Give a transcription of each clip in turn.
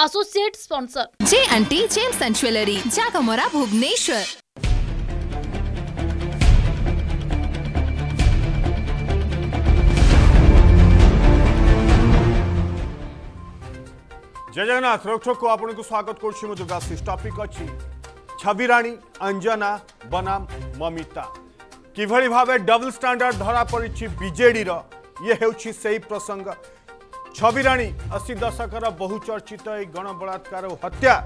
associate sponsor जे अंटी gems and jewellery Jagamara Bhubaneswar जय जगन्नाथ रक्षक को आपण को स्वागत करुँ दुर्गाशीष टपिक अच्छी छबिराणी अंजना बनाम ममिता किभଳି ଭାବେ ଡବଲ ଷ୍ଟାଣ୍ଡାର୍ଡ ଧରା ପଡ଼ିଛି ବିଜେଡ଼ିର ଇଏ ହେଉଛି ସେହି प्रसंग छविराणी अशी दशक बहुचर्चित गण बलात्कार और हत्या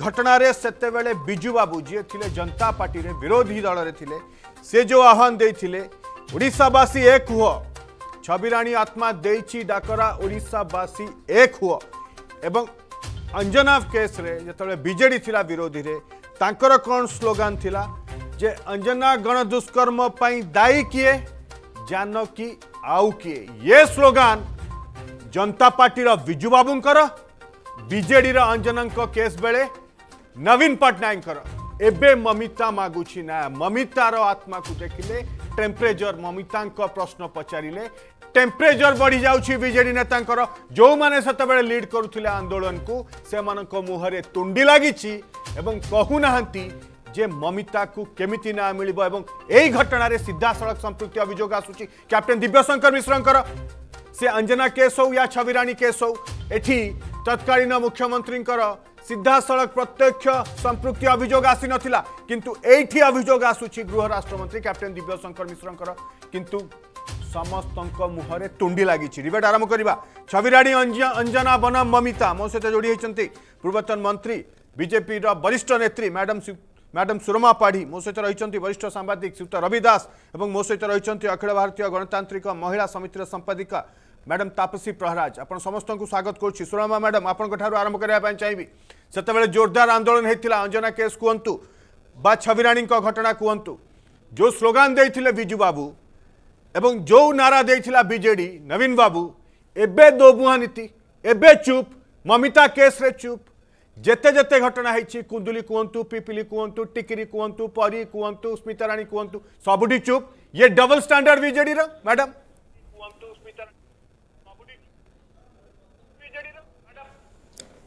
घटन से विजु बाबू जी थे जनता पार्टी रे विरोधी दल रे थे से जो आह्वान देशावासी एक हु छबिराणी आत्मा दे डाकरा ओडावासी एक हु एवं अंजना केस रे विरोधी तर कौन स्लोगान थिला जे अंजना गण दुष्कर्म पर दायी किए जानकी आउ किए ये स्लोगान जनता पार्टी विजु बाबूंर विजेडर अंजना केस बेले नवीन पट्टनायक एवं ममिता मगुच ना ममितार आत्मा को देखिले टेम्परेचर ममिता प्रश्न पचारे टेम्परेचर बढ़ी जाजे नेता जो मैंने से लिड करुले आंदोलन को से मुहर तुंडी लगी कहूना जे ममिता को केमी न्याय मिल घटन सीधा सड़क संपृक्ति अभोग आसूँ कैप्टेन दिव्यशंकर मिश्र से अंजना केस हो या छविराणी केस हो एटी तत्कालीन मुख्यमंत्री सड़क प्रत्यक्ष संपृक्ति अभियोग आसी नाला किंतु ये अभियोग आसूची गृह राष्ट्रमंत्री कैप्टेन दिव्यशंकर मिश्र किंतु समस्त मुहर तुंडी लगी डिबेट आरंभ करवा छविराणी अंजना बनाम ममिता मो सहित जोड़ी होती पूर्वतन मंत्री बीजेपी वरिष्ठ नेत्री मैडम मैडम सुरमा पाढ़ी मो सहित रही वरिष्ठ सांबादिक श्रीयुक्त रविदास मो सहित रही अखिल भारतीय गणतांत्रिक महिला समितर संपादिका ম্যাডাম তাপসী প্রহরাজ আপনার সমস্ত স্বাগত করছি সুরমা ম্যাডাম আপনার আরম্ভ করা চাইবি সেতবে জোরদার আন্দোলন হয়েছিল অঞ্জনা কেস কুহতু বা ছবিরাণী ঘটনা কুহতু যে স্লোগান দিয়ে বিজু বাবু এবং যে নারা দিয়ে বিজেডি নবীন বাবু এবে দোবুহা নীতি এবে চুপ মমিতা কেস্রে চুপ যেতে যেতে ঘটনা হয়েছি কুন্দুলি কুহতু পিপিলি কুহতু টিকিরি কুহতু পরী কুহতু স্মিতারাণী কুহতু সবুটি চুপ ये डबल स्टैंडर्ड बीजेडी मैडम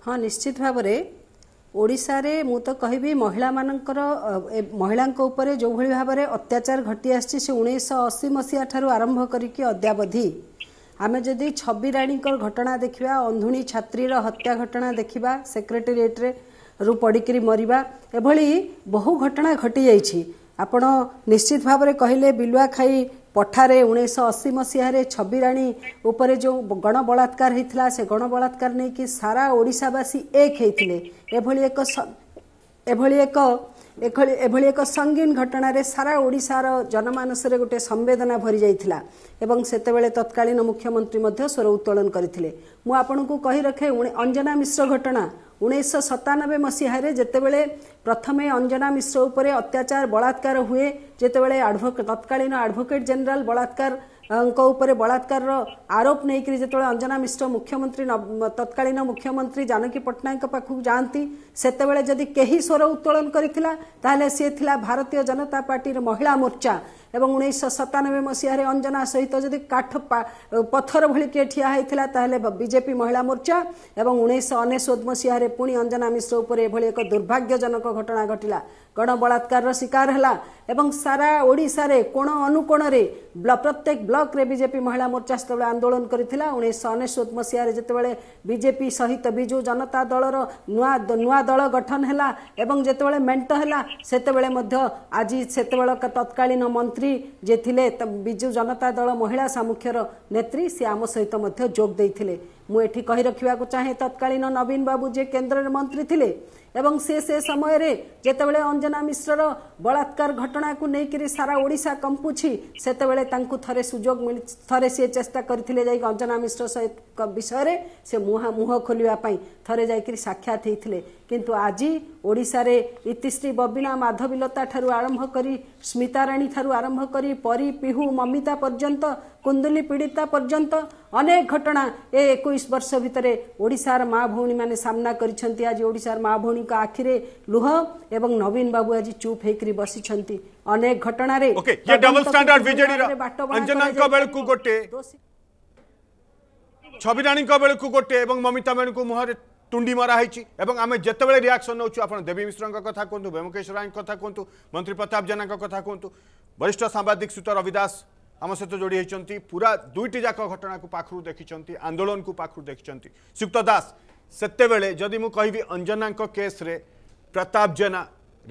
ହଁ ନିଶ୍ଚିତ ଭାବରେ ଓଡ଼ିଶାରେ ମୁଁ ତ କହିବି ମହିଳାମାନଙ୍କର ମହିଳାଙ୍କ ଉପରେ ଯେଉଁଭଳି ଭାବରେ ଅତ୍ୟାଚାର ଘଟି ଆସିଛି ସେ ଉଣେଇଶହ ଅଶୀ ମସିହା ଠାରୁ ଆରମ୍ଭ କରିକି ଅଦ୍ୟାବଧି ଆମେ ଯଦି ଛବି ରାଣୀଙ୍କ ଘଟଣା ଦେଖିବା ଅନ୍ଧୁଣୀ ଛାତ୍ରୀର ହତ୍ୟା ଘଟଣା ଦେଖିବା ସେକ୍ରେଟେରିଏଟ୍ରେ ରୁ ପଡ଼ିକିରି ମରିବା ଏଭଳି ବହୁ ଘଟଣା ଘଟିଯାଇଛି ଆପଣ ନିଶ୍ଚିତ ଭାବରେ କହିଲେ ବିଲୁଆ ଖାଇ पठारे उन्नीस अशी मसीह छबिराणी जो गण बलात्कार होता से गण बलात्कार नहीं कि सारा ओडावासी एक होते एक, एक ଏଭଳି ଏକ ସଙ୍ଗୀନ ଘଟଣାରେ ସାରା ଓଡ଼ିଶାର ଜନମାନସରେ ଗୋଟିଏ ସମ୍ବେଦନା ଭରି ଯାଇଥିଲା ଏବଂ ସେତେବେଳେ ତତ୍କାଳୀନ ମୁଖ୍ୟମନ୍ତ୍ରୀ ମଧ୍ୟ ସ୍ୱର ଉତ୍ତୋଳନ କରିଥିଲେ ମୁଁ ଆପଣଙ୍କୁ କହି ରଖେ ଅଞ୍ଜନା ମିଶ୍ର ଘଟଣା ଉଣେଇଶହ ସତାନବେ ମସିହାରେ ଯେତେବେଳେ ପ୍ରଥମେ ଅଞ୍ଜନା ମିଶ୍ର ଉପରେ ଅତ୍ୟାଚାର ବଳାତ୍କାର ହୁଏ ଯେତେବେଳେ ତତ୍କାଳୀନ ଆଡ଼ଭୋକେଟ୍ ଜେନେରାଲ୍ ବଳାତ୍କାର ଉପରେ ବଳାତ୍କାରର ଆରୋପ ନେଇକରି ଯେତେବେଳେ ଅଞ୍ଜନା ମିଶ୍ର ମୁଖ୍ୟମନ୍ତ୍ରୀ ତତ୍କାଳୀନ ମୁଖ୍ୟମନ୍ତ୍ରୀ ଜାନକୀ ପଟ୍ଟନାୟକଙ୍କ ପାଖକୁ ଯାଆନ୍ତି ସେତେବେଳେ ଯଦି କେହି ସ୍ୱର ଉତ୍ତୋଳନ କରିଥିଲା ତାହେଲେ ସିଏ ଥିଲା ଭାରତୀୟ ଜନତା ପାର୍ଟିର ମହିଳା ମୋର୍ଚ୍ଚା এবং উনিশশো ସତାନବେ ମସିହାରେ ଅଞ୍ଜନା ସହିତ ଯଦି କାଠ ପଥର ଭଳି କିଏ ଠିଆ ହୋଇଥିଲା ତାହେଲେ ବିଜେପି ମହିଳା ମୋର୍ଚ୍ଚା ଏବଂ ଉଣେଇଶହ ଅନେଶ୍ୱତ ମସିହାରେ ପୁଣି ଅଞ୍ଜନା ମିଶ୍ର ଉପରେ ଏଭଳି ଏକ ଦୁର୍ଭାଗ୍ୟଜନକ ଘଟଣା ଘଟିଲା ଗଣବଳାତ୍କାରର ଶିକାର ହେଲା ଏବଂ ସାରା ଓଡ଼ିଶାରେ କୋଣ ଅନୁକୋଣରେ ପ୍ରତ୍ୟେକ ବ୍ଲକରେ ବିଜେପି ମହିଳା ମୋର୍ଚ୍ଚା ସେତେବେଳେ ଆନ୍ଦୋଳନ କରିଥିଲା ଉଣେଇଶହ ଅନେଶ୍ୱତ ମସିହାରେ ଯେତେବେଳେ ବିଜେପି ସହିତ ବିଜୁ ଜନତା ଦଳର ନୂଆ ନୂଆ ଦଳ ଗଠନ ହେଲା ଏବଂ ଯେତେବେଳେ ମେଣ୍ଟ ହେଲା ସେତେବେଳେ ମଧ୍ୟ ଆଜି ସେତେବେଳେ ତତ୍କାଳୀନ ମନ୍ତ୍ରୀ नेत्री जे थे विजु जनता दल महिला सामुख्यर नेत्री सी आम सहित तो जोग कही रखा चाहे तत्कालीन नवीन बाबू जे केन्द्र मंत्री थे ଏବଂ ସେ ସେ ସମୟରେ ଯେତେବେଳେ ଅଞ୍ଜନା ମିଶ୍ରର ବଳାତ୍କାର ଘଟଣାକୁ ନେଇକରି ସାରା ଓଡ଼ିଶା କମ୍ପୁଛି ସେତେବେଳେ ତାଙ୍କୁ ଥରେ ସୁଯୋଗ ମିଳି ଥରେ ସିଏ ଚେଷ୍ଟା କରିଥିଲେ ଯାଇକି ଅଞ୍ଜନା ମିଶ୍ର ବିଷୟରେ ସେ ମୁହଁ ମୁହଁ ଖୋଲିବା ପାଇଁ ଥରେ ଯାଇକରି ସାକ୍ଷାତ ହୋଇଥିଲେ କିନ୍ତୁ ଆଜି ଓଡ଼ିଶାରେ ଇତିଶ୍ରୀ ବବିଣା ମାଧବୀଲତା ଠାରୁ ଆରମ୍ଭ କରି ସ୍ମିତାରାଣୀ ଠାରୁ ଆରମ୍ଭ କରି ପରି ପିହୁ ମମିତା ପର୍ଯ୍ୟନ୍ତ କୁନ୍ଦୁଲି ପୀଡ଼ିତା ପର୍ଯ୍ୟନ୍ତ ଅନେକ ଘଟଣା ଏ ଏକୋଇଶ ବର୍ଷ ଭିତରେ ଓଡ଼ିଶାର ମା ଭଉଣୀମାନେ ସାମ୍ନା କରିଛନ୍ତି ଆଜି ଓଡ଼ିଶାର ମା ଭଉଣୀ ବିଜେପିଙ୍କ ଆଖିରେ ଲୁହ ଏବଂ ନବୀନ ବାବୁ ଆଜି ଚୁପ୍ ହେଇକରି ବସିଛନ୍ତି ଅନେକ ଘଟଣାରେ ଛବିରାଣୀଙ୍କ ବେଳକୁ ଗୋଟେ ଏବଂ ମମିତା ମେଣୁଙ୍କୁ ମୁହଁରେ ତୁଣ୍ଡି ମରା ହେଇଛି ଏବଂ ଆମେ ଯେତେବେଳେ ରିଆକ୍ସନ୍ ନେଉଛୁ ଆପଣ ଦେବୀ ମିଶ୍ରଙ୍କ କଥା କୁହନ୍ତୁ ବ୍ୟୋମକେଶ ରାୟଙ୍କ କଥା କୁହନ୍ତୁ ମନ୍ତ୍ରୀ ପ୍ରତାପ ଜେନାଙ୍କ କଥା କୁହନ୍ତୁ ବରିଷ୍ଠ ସାମ୍ବାଦିକ ସୁତ ରବି ଦାସ ଆମ ସହିତ ଯୋଡ଼ି ହେଇଛନ୍ତି ପୁରା ଦୁଇଟି ଯାକ ଘଟଣାକୁ ପାଖରୁ ଦେଖିଛନ୍ତି ଆନ୍ଦୋଳନକୁ ପାଖରୁ ଦେଖିଛନ୍ତି ସୁକ୍ତ ଦାସ ସେତେବେଳେ ଯଦି ମୁଁ କହିବି ଅଞ୍ଜନାଙ୍କ କେସ୍ରେ ପ୍ରତାପ ଜେନା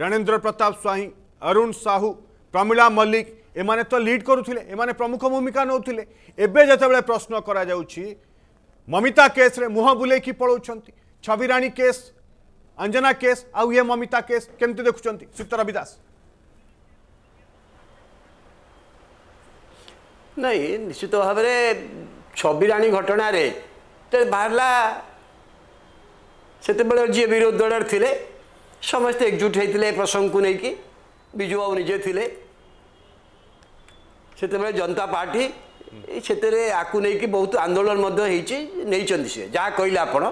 ରଣେନ୍ଦ୍ର ପ୍ରତାପ ସ୍ୱାଇଁ ଅରୁଣ ସାହୁ ପ୍ରମିଳା ମଲ୍ଲିକ ଏମାନେ ତ ଲିଡ୍ କରୁଥିଲେ ଏମାନେ ପ୍ରମୁଖ ଭୂମିକା ନେଉଥିଲେ ଏବେ ଯେତେବେଳେ ପ୍ରଶ୍ନ କରାଯାଉଛି ମମିତା କେସ୍ରେ ମୁହଁ ବୁଲେଇକି ପଳାଉଛନ୍ତି ଛବିରାଣୀ କେସ୍ ଅଞ୍ଜନା କେସ୍ ଆଉ ଇଏ ମମିତା କେସ୍ କେମିତି ଦେଖୁଛନ୍ତି ଶ୍ରୀତ ରବି ଦାସ ନାଇଁ ନିଶ୍ଚିତ ଭାବରେ ଛବିରାଣୀ ଘଟଣାରେ ବାହାରିଲା ସେତେବେଳେ ଯିଏ ବିରୋଧୀ ଦଳରେ ଥିଲେ ସମସ୍ତେ ଏକଜୁଟ ହେଇଥିଲେ ଏ ପ୍ରସଙ୍ଗକୁ ନେଇକି ବିଜୁ ବାବୁ ନିଜେ ଥିଲେ ସେତେବେଳେ ଜନତା ପାର୍ଟି ସେଥିରେ ଆକୁ ନେଇକି ବହୁତ ଆନ୍ଦୋଳନ ମଧ୍ୟ ହେଇଛି ନେଇଛନ୍ତି ସିଏ ଯାହା କହିଲେ ଆପଣ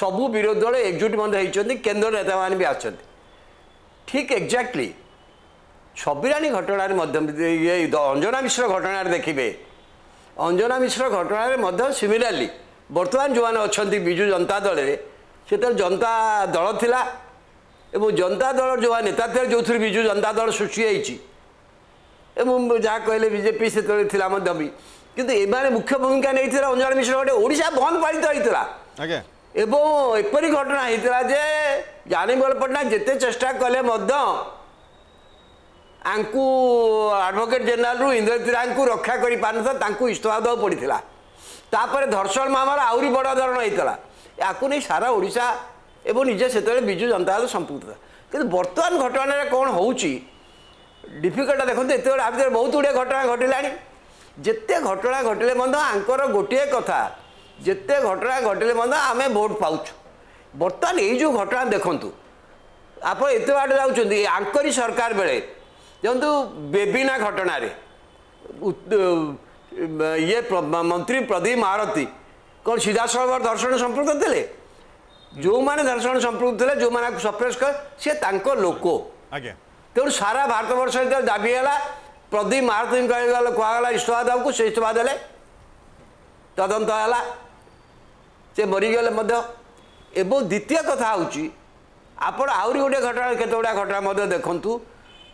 ସବୁ ବିରୋଧୀ ଦଳ ଏକଜୁଟ ମଧ୍ୟ ହେଇଛନ୍ତି କେନ୍ଦ୍ର ନେତାମାନେ ବି ଆସିଛନ୍ତି ଠିକ୍ ଏକ୍ଜାକ୍ଟଲି ସବିରାଣୀ ଘଟଣାରେ ମଧ୍ୟ ଅଞ୍ଜନା ମିଶ୍ର ଘଟଣାରେ ଦେଖିବେ ଅଞ୍ଜନା ମିଶ୍ର ଘଟଣାରେ ମଧ୍ୟ ସିମିଲାରଲି ବର୍ତ୍ତମାନ ଯେଉଁମାନେ ଅଛନ୍ତି ବିଜୁ ଜନତା ଦଳରେ ସେତେବେଳେ ଜନତା ଦଳ ଥିଲା ଏବଂ ଜନତା ଦଳ ଯେଉଁ ନେତା ଥିଲେ ଯେଉଁଥିରେ ବିଜୁ ଜନତା ଦଳ ସୃଷ୍ଟି ହେଇଛି ଏବଂ ଯାହା କହିଲେ ବିଜେପି ସେତେବେଳେ ଥିଲା ମଧ୍ୟ ବି କିନ୍ତୁ ଏମାନେ ମୁଖ୍ୟ ଭୂମିକା ନେଇଥିଲା ଅଞ୍ଜନ ମିଶ୍ର ଗୋଟେ ଓଡ଼ିଶା ବନ୍ଦ ପାଳିତ ହେଇଥିଲା ଏବଂ ଏପରି ଘଟଣା ହେଇଥିଲା ଯେ ଜାନିବଲ ପଟ୍ଟନାୟକ ଯେତେ ଚେଷ୍ଟା କଲେ ମଧ୍ୟ ଆଙ୍କୁ ଆଡ଼ଭୋକେଟ୍ ଜେନେରାଲରୁ ଇନ୍ଦ୍ରଜିରାଙ୍କୁ ରକ୍ଷା କରିପାରିନଥିଲା ତାଙ୍କୁ ଇସ୍ତଫା ଦେବାକୁ ପଡ଼ିଥିଲା ତାପରେ ଧର୍ଷଣ ମାମଲା ଆହୁରି ବଡ଼ ଧରଣ ହେଇଥିଲା ୟାକୁ ନେଇ ସାରା ଓଡ଼ିଶା ଏବଂ ନିଜେ ସେତେବେଳେ ବିଜୁ ଜନତା ଦଳ ସମ୍ପୃକ୍ତ କିନ୍ତୁ ବର୍ତ୍ତମାନ ଘଟଣାରେ କ'ଣ ହେଉଛି ଡିଫିକଲ୍ଟ ଦେଖନ୍ତୁ ଏତେବେଳେ ଆ ଭିତରେ ବହୁତ ଗୁଡ଼ିଏ ଘଟଣା ଘଟିଲାଣି ଯେତେ ଘଟଣା ଘଟିଲେ ମଧ୍ୟ ଆଙ୍କର ଗୋଟିଏ କଥା ଯେତେ ଘଟଣା ଘଟିଲେ ମଧ୍ୟ ଆମେ ଭୋଟ୍ ପାଉଛୁ ବର୍ତ୍ତମାନ ଏଇ ଯେଉଁ ଘଟଣା ଦେଖନ୍ତୁ ଆପଣ ଏତେ ବାଟ ଯାଉଛନ୍ତି ଆଙ୍କରି ସରକାର ବେଳେ ଯେନ୍ତୁ ବେବିନା ଘଟଣାରେ ଇଏ ମନ୍ତ୍ରୀ ପ୍ରଦୀପ ମହାରତୀ କ'ଣ ସିଧାସଳଖ ଧର୍ଷଣ ସମ୍ପୃକ୍ତ ଥିଲେ ଯେଉଁମାନେ ଧର୍ଷଣ ସମ୍ପୃକ୍ତ ଥିଲେ ଯେଉଁମାନେ ସପ୍ରେସ କଲେ ସେ ତାଙ୍କ ଲୋକ ତେଣୁ ସାରା ଭାରତବର୍ଷ ଯେତେବେଳେ ଦାବି ହେଲା ପ୍ରଦୀପ ମହାରଥୀ କୁହାଗଲା ଇସ୍ତଫା ଦେବାକୁ ସେ ଇସ୍ତଫା ଦେଲେ ତଦନ୍ତ ହେଲା ସେ ମରିଗଲେ ମଧ୍ୟ ଏବଂ ଦ୍ୱିତୀୟ କଥା ହେଉଛି ଆପଣ ଆହୁରି ଗୋଟେ ଘଟଣା କେତେ ଗୁଡ଼ା ଘଟଣା ମଧ୍ୟ ଦେଖନ୍ତୁ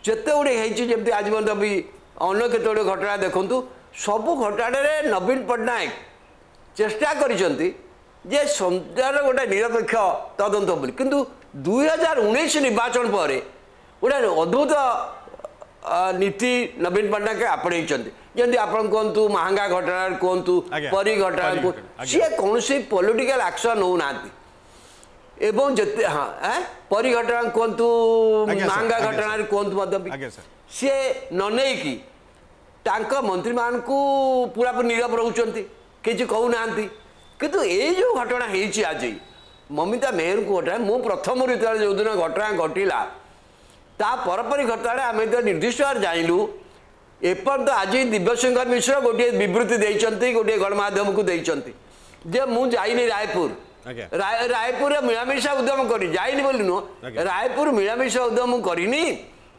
ଯେତେ ଗୁଡ଼ିଏ ହେଇଛି ଯେମିତି ଆଜି ମଧ୍ୟ ବି ଅନ୍ୟ କେତେ ଗୁଡ଼ିଏ ଘଟଣା ଦେଖନ୍ତୁ ସବୁ ଘଟଣାରେ ନବୀନ ପଟ୍ଟନାୟକ চেষ্টা করেছেন যে সন্ধ্যার গোটে নিরপেক্ষ তদন্ত বলে কিন্তু দুই হাজার উনিশ নির্বাচন পরে গোটে অদ্ভুত নীতি নবীন পট্টনাক আপনাইছেন যেমন আপনার কুহতু মাহঙ্গা ঘটনার কুহতু পরি ঘটনার সি কৌশি পলিটিকাল আকশন নেউ না এবং যেতে হ্যাঁ হ্যাঁ পরি ঘটনা কুহতু মাহঙ্গা ঘটনার কুহতু সি ননেকি তাঙ্ক মন্ত্রী মানুষ পুরাপুরি নীরব রহুচন্তি କିଛି କହୁନାହାନ୍ତି କିନ୍ତୁ ଏଇ ଯେଉଁ ଘଟଣା ହେଇଛି ଆଜି ମମିତା ମେହେରଙ୍କୁ ଘଟଣା ମୁଁ ପ୍ରଥମରୁ ଯେତେବେଳେ ଯେଉଁଦିନ ଘଟଣା ଘଟିଲା ତା ପରପରି ଘଟଣାରେ ଆମେ ଯେତେବେଳେ ନିର୍ଦ୍ଦିଷ୍ଟ ଭାବରେ ଜାଣିଲୁ ଏପର୍ଯ୍ୟନ୍ତ ଆଜି ଦିବ୍ୟଶଙ୍କର ମିଶ୍ର ଗୋଟିଏ ବିବୃତ୍ତି ଦେଇଛନ୍ତି ଗୋଟିଏ ଗଣମାଧ୍ୟମକୁ ଦେଇଛନ୍ତି ଯେ ମୁଁ ଯାଇନି ରାୟପୁର ରାୟପୁରରେ ମିଳାମିଶା ଉଦ୍ୟମ କରି ଯାଇନି ବୋଲି ନୁହଁ ରାୟପୁର ମିଳାମିଶା ଉଦ୍ୟମ କରିନି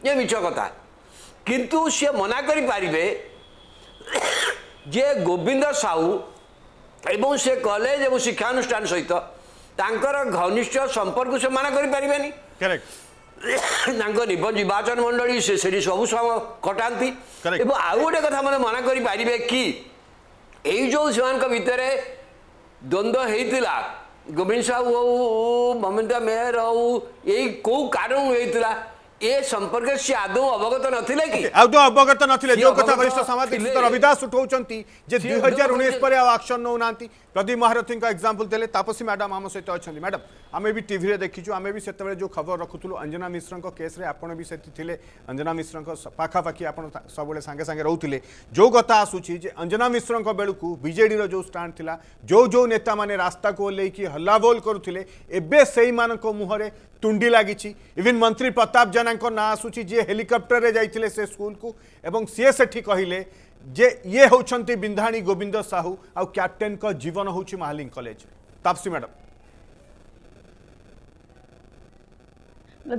ଏ ମିଛ କଥା କିନ୍ତୁ ସିଏ ମନା କରିପାରିବେ ଯେ ଗୋବିନ୍ଦ ସାହୁ ଏବଂ ସେ କଲେଜ ଏବଂ ଶିକ୍ଷାନୁଷ୍ଠାନ ସହିତ ତାଙ୍କର ଘନିଷ୍ଠ ସମ୍ପର୍କ ସେ ମନା କରିପାରିବେନି ତାଙ୍କ ନିର୍ବାଚନ ମଣ୍ଡଳୀ ସେ ସେଠି ସବୁ ସମୟ କଟାନ୍ତି ଏବଂ ଆଉ ଗୋଟେ କଥା ମୋତେ ମନା କରିପାରିବେ କି ଏଇ ଯେଉଁ ସେମାନଙ୍କ ଭିତରେ ଦ୍ୱନ୍ଦ୍ୱ ହେଇଥିଲା ଗୋବିନ୍ଦ ସାହୁ ହଉ ମମିତା ମେହେର ହଉ ଏଇ କେଉଁ କାରଣରୁ ହେଇଥିଲା ए संपर्क से आदो अवगत नथिले कि आदो अवगत नथिले जो कथा वरिष्ठ सामाजिक तो रविदास उठौचंती जे 2019 पर एक्शन नो नांती प्रदीप महारथी का एग्जांपल देले तापसी मैडम हम सहित अछली मैडम हमें भी टीवी रे देखिछु हमें भी सेतबेले जो खबर रखतुलु अंजना मिश्र को केस रे आपण भी सेति थिले अंजना मिश्र को पाखा पाखी आपण सबले सांगे सांगे रहउथिले जो कथा आसुछि जे अंजना मिश्र को बेळुकु बीजेडी रो जो स्टैंड थिला जो जो नेता माने रास्ता को लेकि हल्ला बोल करथिले एबे सेई मान मुहरे तुंडी लगी इवन मंत्री प्रताप जेना ना आसूँ हेलिकप्टर जाइए से स्कूल को सीए से कहले जे ये हूँ बिंधाणी गोविंद साहू आउ कैप्टेन को जीवन हूँ महालिंग कलेज तापसी मैडम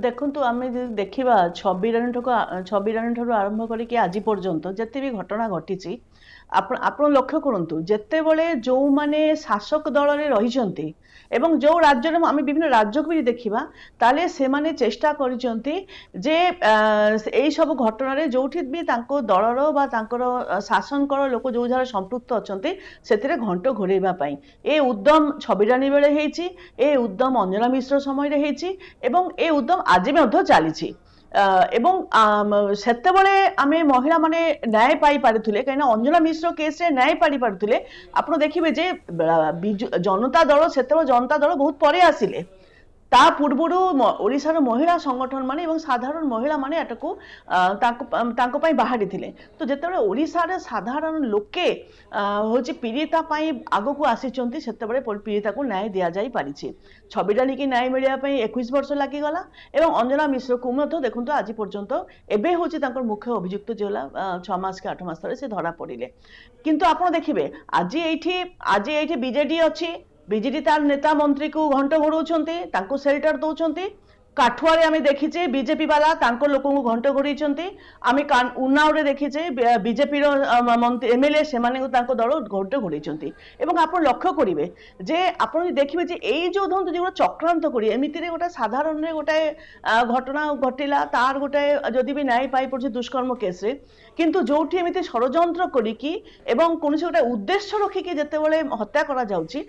देखु आम देखा छबी रानी ठू आरंभ करके आज पर्यटन जिते भी घटना घटी ଆପଣ ଲକ୍ଷ୍ୟ କରନ୍ତୁ ଯେତେବେଳେ ଯେଉଁମାନେ ଶାସକ ଦଳରେ ରହିଛନ୍ତି ଏବଂ ଯେଉଁ ରାଜ୍ୟରେ ଆମେ ବିଭିନ୍ନ ରାଜ୍ୟକୁ ବି ଦେଖିବା ତାହେଲେ ସେମାନେ ଚେଷ୍ଟା କରିଛନ୍ତି ଯେ ଏଇସବୁ ଘଟଣାରେ ଯେଉଁଠି ବି ତାଙ୍କ ଦଳର ବା ତାଙ୍କର ଶାସନଙ୍କର ଲୋକ ଯେଉଁ ଯାହାର ସମ୍ପୃକ୍ତ ଅଛନ୍ତି ସେଥିରେ ଘଣ୍ଟ ଘୋଡ଼େଇବା ପାଇଁ ଏ ଉଦ୍ୟମ ଛବିରାଣୀ ବେଳେ ହେଇଛି ଏ ଉଦ୍ୟମ ଅଞ୍ଜନା ମିଶ୍ର ସମୟରେ ହେଇଛି ଏବଂ ଏ ଉଦ୍ୟମ ଆଜି ମଧ୍ୟ ଚାଲିଛି ଏବଂ ସେତେବେଳେ ଆମେ ମହିଳାମାନେ ନ୍ୟାୟ ପାଇପାରିଥିଲେ କାହିଁକିନା ଅଞ୍ଜନା ମିଶ୍ର କେସ୍ରେ ନ୍ୟାୟ ପାଇପାରିଥିଲେ ଆପଣ ଦେଖିବେ ଯେ ଜନତା ଦଳ ସେତେବେଳେ ଜନତା ଦଳ ବହୁତ ପରେ ଆସିଲେ ତା ପୂର୍ବରୁ ଓଡ଼ିଶାର ମହିଳା ସଂଗଠନମାନେ ଏବଂ ସାଧାରଣ ମହିଳାମାନେ ଏଟାକୁ ତାଙ୍କ ତାଙ୍କ ପାଇଁ ବାହାରିଥିଲେ ତ ଯେତେବେଳେ ଓଡ଼ିଶାରେ ସାଧାରଣ ଲୋକେ ହେଉଛି ପୀଡ଼ିତା ପାଇଁ ଆଗକୁ ଆସିଛନ୍ତି ସେତେବେଳେ ପୀଡ଼ିତାକୁ ନ୍ୟାୟ ଦିଆଯାଇପାରିଛି ଛବିଡ଼ାଲିକି ନ୍ୟାୟ ମିଳିବା ପାଇଁ ଏକୋଇଶ ବର୍ଷ ଲାଗିଗଲା ଏବଂ ଅଞ୍ଜନା ମିଶ୍ରକୁ ମଧ୍ୟ ଦେଖନ୍ତୁ ଆଜି ପର୍ଯ୍ୟନ୍ତ ଏବେ ହେଉଛି ତାଙ୍କର ମୁଖ୍ୟ ଅଭିଯୁକ୍ତ ଯେ ହେଲା ଛଅ ମାସ କି ଆଠ ମାସ ତଳେ ସେ ଧରା ପଡ଼ିଲେ କିନ୍ତୁ ଆପଣ ଦେଖିବେ ଆଜି ଏଇଠି ଆଜି ଏଇଠି ବିଜେଡ଼ି ଅଛି বিজেডি তার নেতা মন্ত্রীকে ঘণ্ট ঘোড়াউଛନ୍ତି ତାଙ୍କୁ সেল্টার ଦେଉଛନ୍ତି কাঠুয়ারে আমি দেখিছি বিজেপি বালা তাঁর লোক ঘণ্ট ঘোড়াইছন্তি আমি উন্নাওরে দেখিছি বিজেপির মন্ত্রী এমএলএ সে তাঙ্ক দল ঘণ্ট ঘোড়াইছন্তি এবং আপনার লক্ষ্য করবে যে আপন দেখবে যে এই যে ধরন্তু যেগুলো চক্রান্ত করি এমিতিরে গোটা সাধারণ গোটায় ঘটনা ঘটিলা তার গোটায় যদি বি ন্যায় পাই পড়ছে দুষ্কর্ম কেসে কিন্তু যেটি এমিতি ষড়যন্ত্র করি এবং কোনসি গোটা উদ্দেশ্য রক্ষিকি যেতবে হত্যা করা যাউছি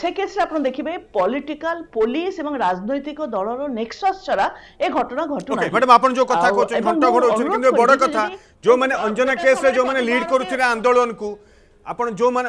সেক্ষেত্রে আপনারা দেখবে পলিটিক্যাল পুলিশ এবং রাজনৈতিক দলর নেক্সস ছড়া এ ঘটনা ঘটনা ম্যাডাম আপন যে কথা কোচেন ঘটনা ঘটউছেন কিন্তু বড় কথা যে মানে অঞ্জনা কেসে যে মানে লিড করুথিলে আন্দোলন কু আপন যে মানে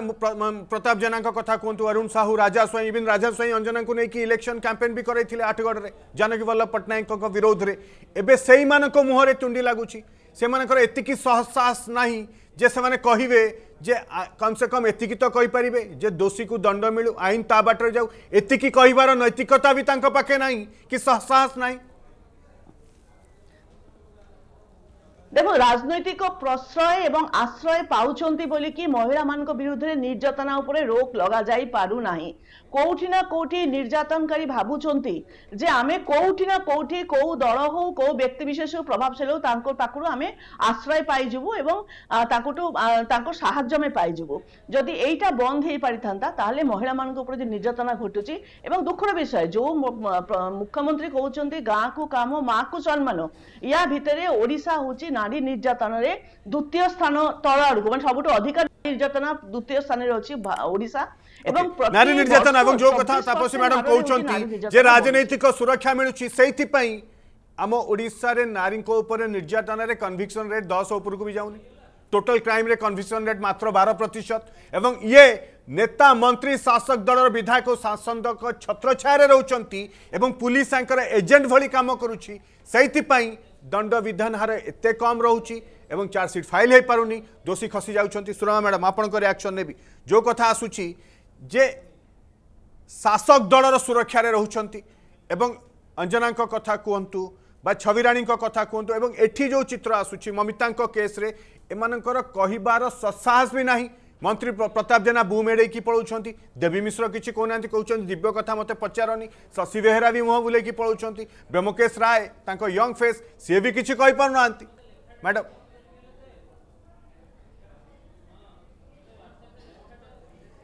প্রতাপ জেনাঙ্ক কথা কুহতু অরুণ সাহু রাজা স্বাইঁ ইভিন রাজা স্বাইঁ অঞ্জনা কু নেকি ইলেকশন ক্যাম্পেন বি করাইলে আটগড়ে জানকী বল্লভ পট্টনায়কঙ্ক বিরোধে এবে সেই মানক মুহরে তুণ্ডি লাগুছি সেমানଙ୍କର ଏତିକି ସହସାହସ ନାହିଁ जे से कहे जे कम से कम एति तो कहीपर जे दोषी को दंड मिलू आईन ताबर जाऊ य कहार नैतिकता भी पाखे ना कि साहस नाई দেখুন রাজনৈতিক প্রশ্রয় এবং আশ্রয় পাউছন্তি বলিকি মহিলা মানক বিরুদ্ধে নির্যাতনা উপরে রোক লগা যাই পারু না কোটি না কোটি নির্যাতনকারী ভাবুন যে আমি কোটি না কোটি কেউ দল হো কেউ ব্যক্তিবিশেষ বিশেষ প্রভাবশালী তাঁর পাখু আমি আশ্রয় পাইযু এবং তাঙ্কঠু তাঙ্ক সাহায্য আমি পাইযু যদি এইটা বন্ধ হয়ে পারিথান্তা তাহলে মহিলা মানক উপরে যে নির্যাতনা ঘটুছে এবং দুঃখর বিষয় যে মুখ্যমন্ত্রী কুমার গাঁ কু কাম মা কু সম্মান ইয়া ভিতরে ওড়শা হচ্ছে ନାରୀ ନିର୍ଯାତନରେ ଦ୍ୱିତୀୟ ସ୍ଥାନ ତଳ ଆଡ଼କୁ ମାନେ ସବୁଠୁ ଅଧିକ ନିର୍ଯାତନା ଦ୍ୱିତୀୟ ସ୍ଥାନରେ ଅଛି ଓଡ଼ିଶା এবং নারী নির্যাতন এবং যে কথা তাপসী ম্যাডাম কৌঁচি যে রাজনৈতিক সুরক্ষা মিলুছি সেইপাই আম ওড়শার নারী উপরে নির্যাতনের কনভিকশন রেট দশ উপরক বি যাওনি টোটাল ক্রাইম্রে কনভিকশন রেট মাত্র বার প্রতিশত এবং ইয়ে নেতা মন্ত্রী শাসক দলর বিধায়ক ও সাংসদক ছত্রছায়ারে রয়েছেন এবং পুলিশ তাঁর এজেন্ট ভি কাম করুছি সেইপাই ଦଣ୍ଡ ବିଧାନ ହାର ଏତେ କମ୍ ରହୁଛି ଏବଂ ଚାର୍ଜସିଟ୍ ଫାଇଲ୍ ହୋଇପାରୁନି ଦୋଷୀ ଖସି ଯାଉଛନ୍ତି ସୁରମା ମ୍ୟାଡ଼ାମ୍ ଆପଣଙ୍କ ରିଆକ୍ସନ୍ ନେବି ଯେଉଁ କଥା ଆସୁଛି ଯେ ଶାସକ ଦଳର ସୁରକ୍ଷାରେ ରହୁଛନ୍ତି ଏବଂ ଅଞ୍ଜନାଙ୍କ କଥା କୁହନ୍ତୁ ବା ଛବିରାଣୀଙ୍କ କଥା କୁହନ୍ତୁ ଏବଂ ଏଠି ଯେଉଁ ଚିତ୍ର ଆସୁଛି ମମିତାଙ୍କ କେସ୍ରେ ଏମାନଙ୍କର କହିବାର ସସାହସ ବି ନାହିଁ ମନ୍ତ୍ରୀ ପ୍ରତାପ ଜେନା ବୁମ୍ ଏଡ଼େଇକି ପଳାଉଛନ୍ତି ଦେବୀ ମିଶ୍ର କିଛି କହୁନାହାନ୍ତି କହୁଛନ୍ତି ଦିବ୍ୟ କଥା ମୋତେ ପଚାରନି ଶଶି ବେହେରା ବି ମୁହଁ ବୁଲେଇକି ପଳାଉଛନ୍ତି ବ୍ରହ୍ମକେଶ ରାୟ ତାଙ୍କ ୟଙ୍ଗ ଫେସ୍ ସିଏ ବି କିଛି କହିପାରୁନାହାନ୍ତି ମ୍ୟାଡ଼ମ୍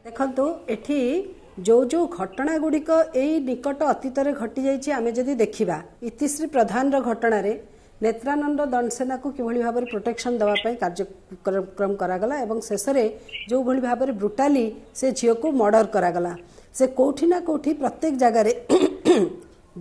ଦେଖନ୍ତୁ ଏଠି ଯେଉଁ ଯେଉଁ ଘଟଣା ଗୁଡ଼ିକ ଏଇ ନିକଟ ଅତୀତରେ ଘଟିଯାଇଛି ଆମେ ଯଦି ଦେଖିବା ଇତିଶ୍ରୀ ପ୍ରଧାନର ଘଟଣାରେ नेत्रानंद दंडसेना को किभली भाव में प्रोटेक्शन देवाई कार्यक्रम करागला शेष जो भाई भाव ब्रुटाली से झील को मर्डर करोटिना कौटि प्रत्येक जगार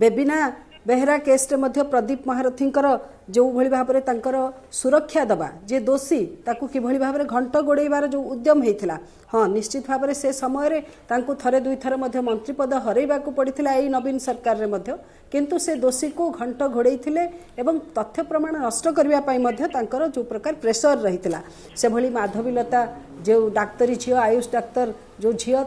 बेबिना ବେହେରା କେସ୍ରେ ମଧ୍ୟ ପ୍ରଦୀପ ମହାରଥୀଙ୍କର ଯେଉଁଭଳି ଭାବରେ ତାଙ୍କର ସୁରକ୍ଷା ଦେବା ଯିଏ ଦୋଷୀ ତାକୁ କିଭଳି ଭାବରେ ଘଣ୍ଟ ଗୋଡ଼େଇବାର ଯେଉଁ ଉଦ୍ୟମ ହୋଇଥିଲା ହଁ ନିଶ୍ଚିତ ଭାବରେ ସେ ସମୟରେ ତାଙ୍କୁ ଥରେ ଦୁଇଥର ମଧ୍ୟ ମନ୍ତ୍ରୀପଦ ହରାଇବାକୁ ପଡ଼ିଥିଲା ଏଇ ନବୀନ ସରକାରରେ ମଧ୍ୟ କିନ୍ତୁ ସେ ଦୋଷୀକୁ ଘଣ୍ଟ ଘୋଡ଼େଇଥିଲେ ଏବଂ ତଥ୍ୟ ପ୍ରମାଣ ନଷ୍ଟ କରିବା ପାଇଁ ମଧ୍ୟ ତାଙ୍କର ଯେଉଁ ପ୍ରକାର ପ୍ରେସର ରହିଥିଲା ସେଭଳି ମାଧବୀଲତା ଯେଉଁ ଡାକ୍ତରୀ ଝିଅ ଆୟୁଷ ଡାକ୍ତର ଯେଉଁ ଝିଅ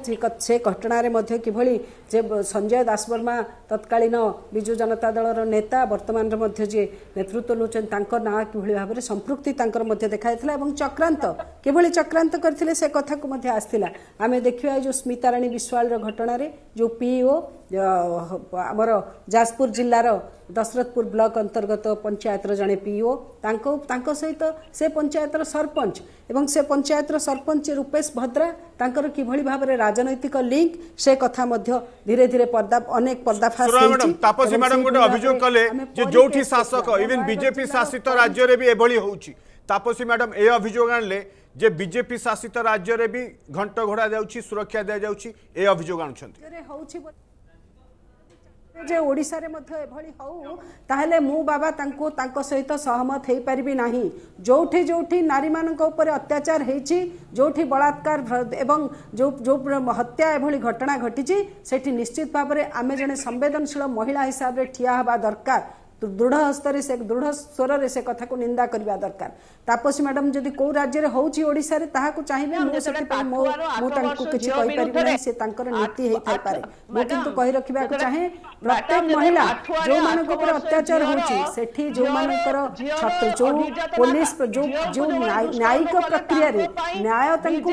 ସେ ଘଟଣାରେ ମଧ୍ୟ କିଭଳି ଯେ ସଞ୍ଜୟ ଦାସବର୍ମା ତତ୍କାଳୀନ ବିଜୁ ଜନତା ଦଳର ନେତା ବର୍ତ୍ତମାନର ମଧ୍ୟ ଯିଏ ନେତୃତ୍ୱ ନେଉଛନ୍ତି ତାଙ୍କ ନାଁ କିଭଳି ଭାବରେ ସମ୍ପୃକ୍ତି ତାଙ୍କର ମଧ୍ୟ ଦେଖାଯାଇଥିଲା ଏବଂ ଚକ୍ରାନ୍ତ କିଭଳି ଚକ୍ରାନ୍ତ କରିଥିଲେ ସେ କଥାକୁ ମଧ୍ୟ ଆସିଥିଲା ଆମେ ଦେଖିବା ଏ ଯେଉଁ ସ୍ମିତାରାଣୀ ବିଶ୍ୱାଳର ଘଟଣାରେ ଯେଉଁ ପିଇଓ ଆମର ଯାଜପୁର ଜିଲ୍ଲାର ଦଶରଥପୁର ବ୍ଲକ ଅନ୍ତର୍ଗତ ପଞ୍ଚାୟତର ଜଣେ ପିଇଓ ତାଙ୍କ ତାଙ୍କ ସହିତ ସେ ପଞ୍ଚାୟତର ସରପଞ୍ଚ ଏବଂ ସେ ପଞ୍ଚାୟତର ସରପଞ୍ଚ ରୂପେଶ ଭଦ୍ରା ତାଙ୍କର କିଭଳି ଭାବରେ ରାଜନୈତିକ ଲିଙ୍କ ସେ କଥା ମଧ୍ୟ ଧୀରେ ଧୀରେ ପର୍ଦ୍ଦା ଅନେକ ପର୍ଦ୍ଦାଫାଶ ତାପସୀ ମ୍ୟାଡମ୍ ଗୋଟେ ଅଭିଯୋଗ କଲେ ଯେ ଯୋଉଠି ଶାସକ ଇଭିନ୍ ବିଜେପି ଶାସିତ ରାଜ୍ୟରେ ବି ଏଭଳି ହେଉଛି ତାପସୀ ମ୍ୟାଡମ୍ ଏ ଅଭିଯୋଗ ଆଣିଲେ যে বিজেপি শাসিত রাজ্যের বি ঘণ্ট ঘোড়া যাচ্ছি সুরক্ষা দিয়ে যাচ্ছি এই অভিযোগ আনুছেন যে ওড়িশার মধ্যে এভাবে হো তাহলে মু বাবা তাঁকু তাঁক সহিত সহমত হয়ে পারিবি না যেটি যেটি নারী মানক উপরে অত্যাচার হয়েছি যেটি বলাৎকার এবং হত্যা এভাবে ঘটনা ঘটিছি সেটি নিশ্চিত ভাবে আমি জন সংবেদনশীল মহিলা হিসাবে ঠিয়া হওয়া দরকার दृढ़ हस्तरे से दृढ़ स्वर से से कथा को निंदा करबा दरकार तापसी मैडम जदी को राज्य रे होउची ओडिसा पा मो नीति हे थाई पारे मु चाहे प्रत्येक महिला जो मान अत्याचार होउची पुलिस जो जो न्यायिक प्रक्रिया न्याय तांको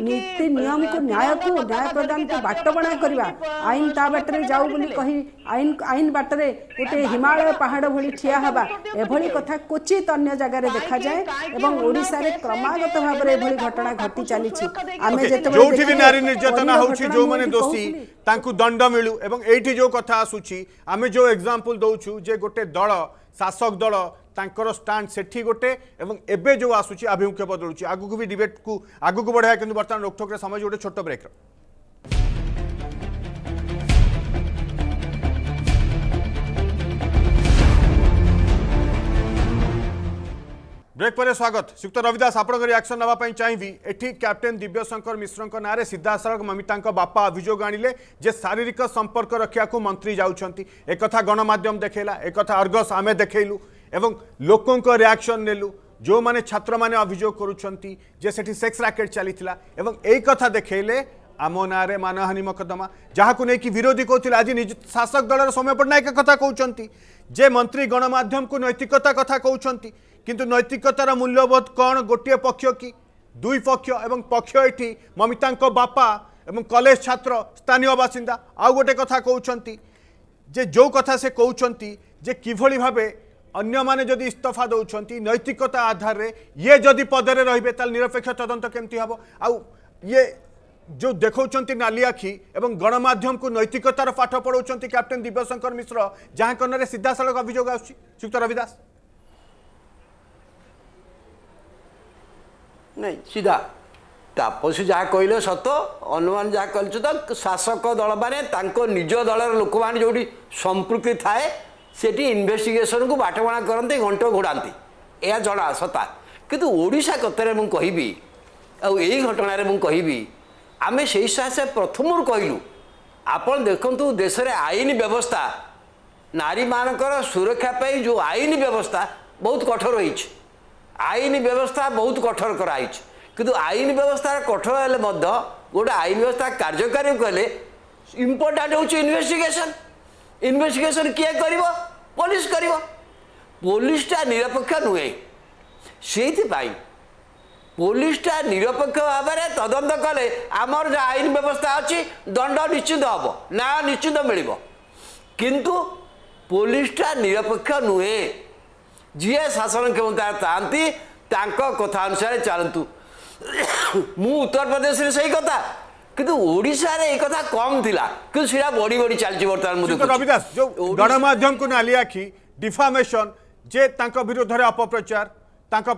नीति नियम को न्याय को न्याय प्रदान को बाटबणा करबा आइन ता बटरे जाऊ बोली कहि आइन ଆଇନ ବାଟରେ ଗୋଟିଏ ହିମାଳୟ ପାହାଡ଼ ଭଳି ଠିଆ ହେବା ଏଭଳି କଥା କ୍ୱଚିତ ଅନ୍ୟ ଜାଗାରେ ଦେଖାଯାଏ ଏବଂ ଓଡ଼ିଶାରେ କ୍ରମାଗତ ଭାବରେ ଏଭଳି ଘଟଣା ଘଟି ଚାଲିଛି ଆମେ ଯେତେବେଳେ ଯୋଉଠି ବି ନାରୀ ନିର୍ଯାତନା ହେଉଛି ଯୋଉମାନେ ଦୋଷୀ ତାଙ୍କୁ ଦଣ୍ଡ ମିଳୁ ଏବଂ ଏଇଠି ଯୋଉ କଥା ଆସୁଛି ଆମେ ଯୋଉ ଏକ୍ସାମ୍ପଲ୍ ଦଉଛୁ ଯେ ଗୋଟେ ଦଳ ଶାସକ ଦଳ ତାଙ୍କର ଷ୍ଟାଣ୍ଡ ସେଠି ଗୋଟେ ଏବଂ ଏବେ ଯେଉଁ ଆସୁଛି ଆଭିମୁଖ୍ୟ ବଦଳୁଛି ଆଗକୁ ବି ଡିବେଟ୍କୁ ଆଗକୁ ବଢ଼ାଇବା କିନ୍ତୁ ବର୍ତ୍ତମାନ ରୋକଠୋକରେ ସମୟ ଗୋଟେ ଛୋଟ ବ୍ରେକ୍ର ବ୍ରେକ୍ ପରେ ସ୍ୱାଗତ ଶ୍ରୀଯୁକ୍ତ ରବିଦାସ ଆପଣଙ୍କ ରିଆକ୍ସନ୍ ନେବା ପାଇଁ ଚାହିଁବି ଏଠି କ୍ୟାପ୍ଟେନ୍ ଦିବ୍ୟଶଙ୍କର ମିଶ୍ରଙ୍କ ନାଁରେ ସିଧାସଳଖ ମମିତାଙ୍କ ବାପା ଅଭିଯୋଗ ଆଣିଲେ ଯେ ଶାରୀରିକ ସମ୍ପର୍କ ରଖିବାକୁ ମନ୍ତ୍ରୀ ଯାଉଛନ୍ତି ଏକଥା ଗଣମାଧ୍ୟମ ଦେଖେଇଲା ଏକଥା ଅର୍ଗସ୍ ଆମେ ଦେଖେଇଲୁ ଏବଂ ଲୋକଙ୍କ ରିଆକ୍ସନ୍ ନେଲୁ ଯେଉଁମାନେ ଛାତ୍ରମାନେ ଅଭିଯୋଗ କରୁଛନ୍ତି ଯେ ସେଠି ସେକ୍ସ ରାକେଟ୍ ଚାଲିଥିଲା ଏବଂ ଏଇ କଥା ଦେଖେଇଲେ ଆମ ନାଁରେ ମାନହାନି ମକଦ୍ଦମା ଯାହାକୁ ନେଇକି ବିରୋଧୀ କହୁଥିଲେ ଆଜି ନିଜ ଶାସକ ଦଳର ସୌମ୍ୟ ପଟ୍ଟନାୟକ କଥା କହୁଛନ୍ତି ଯେ ମନ୍ତ୍ରୀ ଗଣମାଧ୍ୟମକୁ ନୈତିକତା କଥା କହୁଛନ୍ତି কিন্তু নৈতিকতার মূল্যবোধ কণ গোটিয়ে পক্ষ কি দুই পক্ষ এবং পক্ষ এটি মমিতাঙ্ক বাপা এবং কলেজ ছাত্র স্থানীয় বাসিন্দা আউ গোটে কথা কৌঁচନ୍ତି যে ଯେଉଁ କଥା ସେ କହୁଛନ୍ତି ଯେ କିଭଳି ଭାବେ ଅନ୍ୟମାନେ ଯଦି ଇସ୍ତଫା ଦେଉଛନ୍ତି ନୈତିକତା ଆଧାରରେ ଇଏ ଯଦି ପଦରେ ରହିବେ ତାହେଲେ ନିରପେକ୍ଷ ତଦନ୍ତ କେମିତି ହେବ ଆଉ ଇଏ ଯେଉଁ ଦେଖାଉଛନ୍ତି ନାଲି ଆଖି ଏବଂ ଗଣମାଧ୍ୟମକୁ ନୈତିକତାର ପାଠ ପଢ଼ାଉଛନ୍ତି କ୍ୟାପ୍ଟେନ୍ ଦିବ୍ୟଶଙ୍କର ମିଶ୍ର ଯାହା କର୍ଣ୍ଣରେ ସିଧାସଳଖ ଅଭିଯୋଗ ଆସୁଛି ଶ୍ରୀଯୁକ୍ତ ରବି ଦାସ ନାଇଁ ସିଧା ତାପସୀ ଯାହା କହିଲେ ସତ ଅନୁମାନ ଯାହା କହିଲେ ସତ ଶାସକ ଦଳମାନେ ତାଙ୍କ ନିଜ ଦଳର ଲୋକମାନେ ଯେଉଁଠି ସମ୍ପୃକ୍ତି ଥାଏ ସେଠି ଇନଭେଷ୍ଟିଗେସନକୁ ବାଟବଣା କରନ୍ତି ଘଣ୍ଟ ଘୋଡ଼ାନ୍ତି ଏହା ଜଣା ସତା କିନ୍ତୁ ଓଡ଼ିଶା କଥାରେ ମୁଁ କହିବି ଆଉ ଏଇ ଘଟଣାରେ ମୁଁ କହିବି ଆମେ ସେଇ ସକାଶେ ପ୍ରଥମରୁ କହିଲୁ ଆପଣ ଦେଖନ୍ତୁ ଦେଶରେ ଆଇନ ବ୍ୟବସ୍ଥା ନାରୀମାନଙ୍କର ସୁରକ୍ଷା ପାଇଁ ଯେଉଁ ଆଇନ ବ୍ୟବସ୍ଥା ବହୁତ କଠୋର ହୋଇଛି ଆଇନ ବ୍ୟବସ୍ଥା ବହୁତ କଠୋର କରାହେଇଛି କିନ୍ତୁ ଆଇନ ବ୍ୟବସ୍ଥା କଠୋର ହେଲେ ମଧ୍ୟ ଗୋଟେ ଆଇନ ବ୍ୟବସ୍ଥା କାର୍ଯ୍ୟକାରୀ କଲେ ଇମ୍ପୋର୍ଟାଣ୍ଟ ହେଉଛି ଇନଭେଷ୍ଟିଗେସନ୍ ଇନଭେଷ୍ଟିଗେସନ୍ କିଏ କରିବ ପୋଲିସ କରିବ ପୋଲିସଟା ନିରପେକ୍ଷ ନୁହେଁ ସେଇଥିପାଇଁ ପୋଲିସଟା ନିରପେକ୍ଷ ଭାବରେ ତଦନ୍ତ କଲେ ଆମର ଯେଉଁ ଆଇନ ବ୍ୟବସ୍ଥା ଅଛି ଦଣ୍ଡ ନିଶ୍ଚିନ୍ତ ହେବ ନା ନିଶ୍ଚିନ୍ତ ମିଳିବ କିନ୍ତୁ ପୋଲିସଟା ନିରପେକ୍ଷ ନୁହେଁ ଯିଏ ଶାସନ କ୍ଷମତା ଚାହାନ୍ତି ତାଙ୍କ କଥା ଅନୁସାରେ ଚାଲନ୍ତୁ ମୁଁ ଉତ୍ତରପ୍ରଦେଶରେ ସେଇ କଥା କିନ୍ତୁ ଓଡ଼ିଶାରେ ଏ କଥା କମ୍ ଥିଲା କିନ୍ତୁ ସେଇଟା ବଢ଼ି ବଢ଼ି ଚାଲିଛି ବର୍ତ୍ତମାନ ମୁଁ ରବିଦାସ ଯୋଉ ଗଣମାଧ୍ୟମକୁ ନାଲି ଆଖି ଡିଫାମେସନ୍ ଯେ ତାଙ୍କ ବିରୁଦ୍ଧରେ ଅପପ୍ରଚାର ତାଙ୍କ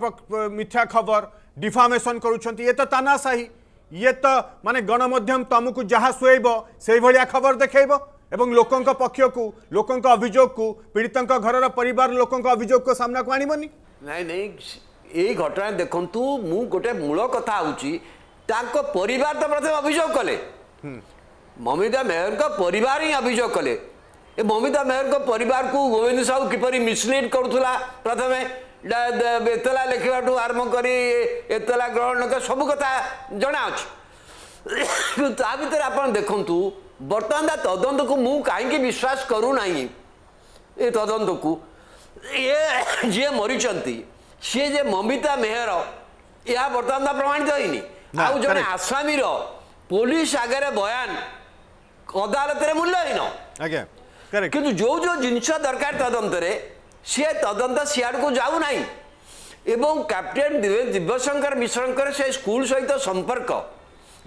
ମିଥ୍ୟା ଖବର ଡିଫାମେସନ୍ କରୁଛନ୍ତି ଏ ତ ତାନାସାହି ଇଏ ତ ମାନେ ଗଣମାଧ୍ୟମ ତମକୁ ଯାହା ଶୁଆଇବ ସେଇଭଳିଆ ଖବର ଦେଖାଇବ এবং লোকঙ্ক পক্ষকু লোকঙ্ক অভিযোগকু পীড়িতঙ্ক ঘরর পরিবার লোকঙ্ অভিযোগকু সামনাকু আনিবনি নাই নাই এই ঘটনা দেখন্তু মু গোটে মূল কথা হচ্ছে তাঙ্ক পরিবার তো প্রথম অভিযোগ কলে মমিতা মেহরঙ্ক পরিবার হি অভিযোগ কলে এ মমিতা ଏ ମମିତା ମେହରଙ୍କ ପରିବାରକୁ ଗୋବିନ୍ଦ মিসলিড କିପରି প্রথমে এতলা লেখিবা টু আরম্ভ করি এতলা গ্রহণ ଗ୍ରହଣ ସବୁ କଥା ଜଣାଅଛି তা ଭିତରେ ଆପଣ দেখন্তু ବର୍ତ୍ତମାନ ତା ତଦନ୍ତକୁ ମୁଁ କାହିଁକି ବିଶ୍ୱାସ କରୁନାହିଁ ଏ ତଦନ୍ତକୁ ଏ ଯିଏ ମରିଛନ୍ତି ସିଏ ଯେ ମମିତା ମେହର ଏହା ବର୍ତ୍ତମାନ ତା ପ୍ରମାଣିତ ହେଇନି ଆଉ ଜଣେ ଆସାମୀର ପୋଲିସ ଆଗରେ ବୟାନ ଅଦାଲତରେ ମୂଲ୍ୟହୀନ ଆଜ୍ଞା କିନ୍ତୁ ଯେଉଁ ଯେଉଁ ଜିନିଷ ଦରକାର ତଦନ୍ତରେ ସିଏ ତଦନ୍ତ ସିଆଡ଼କୁ ଯାଉନାହିଁ ଏବଂ କ୍ୟାପ୍ଟେନ୍ ଦିବ୍ୟଶଙ୍କର ମିଶ୍ରଙ୍କର ସେ ସ୍କୁଲ ସହିତ ସମ୍ପର୍କ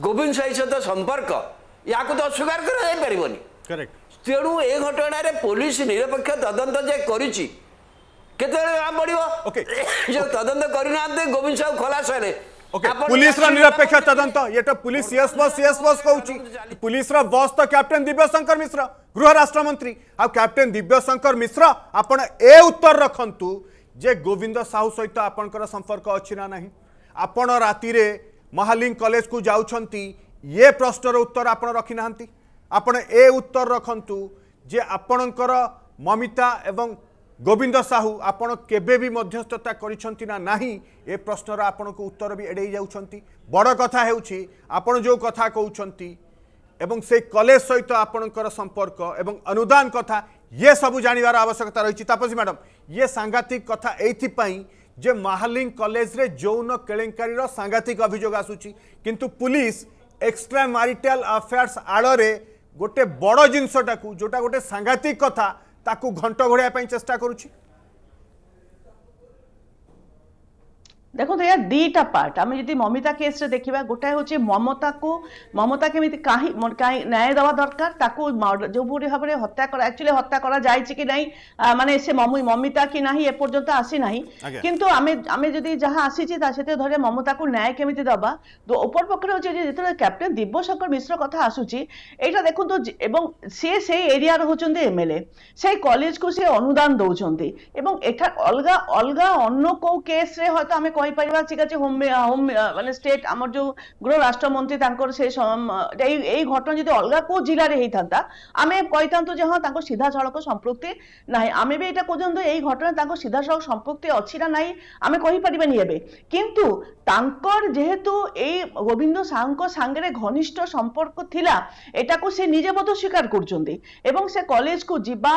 ଗୋବିନ୍ଦ ସାହି ସହିତ ସମ୍ପର୍କ ୟାକୁ ତ ଅସ୍ୱୀକାର କରାଯାଇପାରିବନି ତେଣୁ ଏ ଘଟଣାରେ पुलिस निरपेक्ष तदंत ये तो पुलिस बस तो कैप्टेन दिव्यशंकर मिश्र गृह राष्ट्र मंत्री दिव्यशंकर गोविंद साहू सहित आपंकर संपर्क अच्छी ना ना आपण राति महालिंग कलेज को जाऊँच ये प्रश्नर उत्तर आप रखि ना आपण ए उत्तर रखु जे आपणकर ମମିତା ଏବଂ ଗୋବିନ୍ଦ ସାହୁ ଆପଣ କେବେ ବି ମଧ୍ୟସ୍ଥତା କରିଛନ୍ତି ନା ନାହିଁ ଏ ପ୍ରଶ୍ନର ଆପଣଙ୍କୁ ଉତ୍ତର ବି ଏଡ଼େଇ ଯାଉଛନ୍ତି ବଡ଼ କଥା ହେଉଛି ଆପଣ ଯେଉଁ କଥା କହୁଛନ୍ତି ଏବଂ ସେଇ କଲେଜ ସହିତ ଆପଣଙ୍କର ସମ୍ପର୍କ ଏବଂ ଅନୁଦାନ କଥା ଇଏ ସବୁ ଜାଣିବାର ଆବଶ୍ୟକତା ରହିଛି ତାପସୀ ମ୍ୟାଡ଼ମ୍ ଇଏ ସାଂଘାତିକ କଥା ଏଇଥିପାଇଁ ଯେ ମାହାଲିଂ କଲେଜରେ ଯୌନ କେଳେଙ୍କାରୀର ସାଂଘାତିକ ଅଭିଯୋଗ ଆସୁଛି କିନ୍ତୁ ପୁଲିସ୍ এক্সট্রা ম্যারিটাল আফেয়ার্স আড়ে গোটে বড় জিনিসটাকে যেটা গোটে সাংঘাতিক কথা তাকে ঘণ্ট ঘোড়াইয়া চেষ্টা করুছি ଦେଖନ୍ତୁ ଏହା ଦୁଇଟା ପାର୍ଟ ଆମେ ଯଦି ମମିତା କେସ୍ରେ ଦେଖିବା ଗୋଟାଏ ହେଉଛି ମମତାକୁ ମମତା କେମିତି କାହିଁ କାହିଁ ନ୍ୟାୟ ଦେବା ଦରକାର ତାକୁ ଯେଉଁଭଳି ଭାବରେ ହତ୍ୟା କରା ଆକ୍ଚୁଆଲି ହତ୍ୟା କରାଯାଇଛି କି ନାହିଁ ମାନେ ସେ ମମିତା କି ନାହିଁ ଏପର୍ଯ୍ୟନ୍ତ ଆସିନାହିଁ କିନ୍ତୁ ଆମେ ଆମେ ଯଦି ଯାହା ଆସିଛି ତା ସେଥିରେ ଧରିବା ମମତାକୁ ନ୍ୟାୟ କେମିତି ଦେବା ଉପର ପକ୍ଷରେ ହେଉଛି ଯେତେବେଳେ କ୍ୟାପ୍ଟେନ୍ ଦିବ୍ୟଶଙ୍କର ମିଶ୍ର କଥା ଆସୁଛି ଏଇଟା ଦେଖନ୍ତୁ ଏବଂ ସିଏ ସେଇ ଏରିଆର ହେଉଛନ୍ତି ଏମ୍ଏଲ୍ଏ ସେଇ କଲେଜକୁ ସେ ଅନୁଦାନ ଦେଉଛନ୍ତି ଏବଂ ଏଠା ଅଲଗା ଅଲଗା ଅନ୍ୟ କେଉଁ କେସ୍ରେ ହୟতো ଆମେ କହିପାରିବା ଠିକ ଅଛି ହୋମ୍ ହୋମ୍ ମାନେ ଷ୍ଟେଟ୍ ଆମର ଯୋଉ ଗୃହ ରାଷ୍ଟ୍ରମନ୍ତ୍ରୀ ତାଙ୍କର ସେ ଏଇ ଘଟଣା ଯଦି ଅଲଗା କୋଉ ଜିଲ୍ଲାରେ ହେଇଥାନ୍ତା ଆମେ କହିଥାନ୍ତୁ ଯେ ହଁ ତାଙ୍କ ସିଧାସଳଖ ସମ୍ପୃକ୍ତି ନାହିଁ ଆମେ ବି ଏଇଟା କହୁଛନ୍ତି ଏଇ ଘଟଣା ତାଙ୍କ ସିଧାସଳଖ ସମ୍ପୃକ୍ତି ଅଛି ନା ନାହିଁ ଆମେ କହିପାରିବାନି ଏବେ କିନ୍ତୁ ତାଙ୍କର ଯେହେତୁ ଏଇ ଗୋବିନ୍ଦ ସାହୁଙ୍କ ସାଙ୍ଗରେ ଘନିଷ୍ଠ ସମ୍ପର୍କ ଥିଲା ଏଟାକୁ ସେ ନିଜେ ମଧ୍ୟ ସ୍ୱୀକାର କରୁଛନ୍ତି ଏବଂ ସେ କଲେଜକୁ ଯିବା